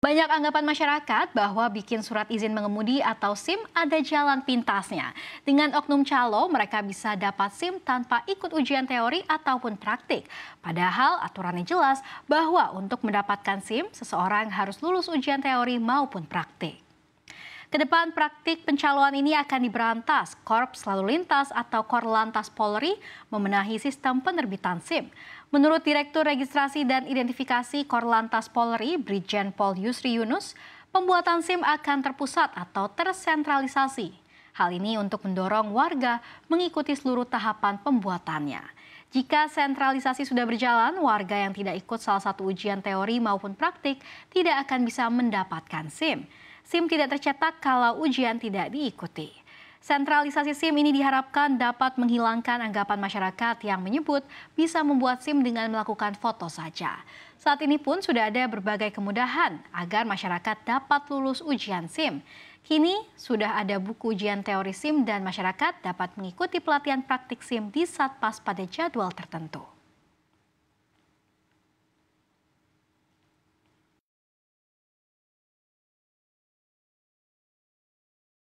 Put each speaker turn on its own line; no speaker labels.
Banyak anggapan masyarakat bahwa bikin surat izin mengemudi atau SIM ada jalan pintasnya. Dengan oknum calo, mereka bisa dapat SIM tanpa ikut ujian teori ataupun praktik. Padahal aturannya jelas bahwa untuk mendapatkan SIM, seseorang harus lulus ujian teori maupun praktik. Kedepan praktik pencaluan ini akan diberantas. Korps Lalu Lintas atau Korlantas Polri membenahi sistem penerbitan SIM. Menurut Direktur Registrasi dan Identifikasi Korlantas Polri, Brigjen Pol Yusri Yunus, pembuatan SIM akan terpusat atau tersentralisasi. Hal ini untuk mendorong warga mengikuti seluruh tahapan pembuatannya. Jika sentralisasi sudah berjalan, warga yang tidak ikut salah satu ujian teori maupun praktik tidak akan bisa mendapatkan SIM. SIM tidak tercetak kalau ujian tidak diikuti. Sentralisasi SIM ini diharapkan dapat menghilangkan anggapan masyarakat yang menyebut bisa membuat SIM dengan melakukan foto saja. Saat ini pun sudah ada berbagai kemudahan agar masyarakat dapat lulus ujian SIM. Kini sudah ada buku ujian teori SIM dan masyarakat dapat mengikuti pelatihan praktik SIM di Satpas pada jadwal tertentu.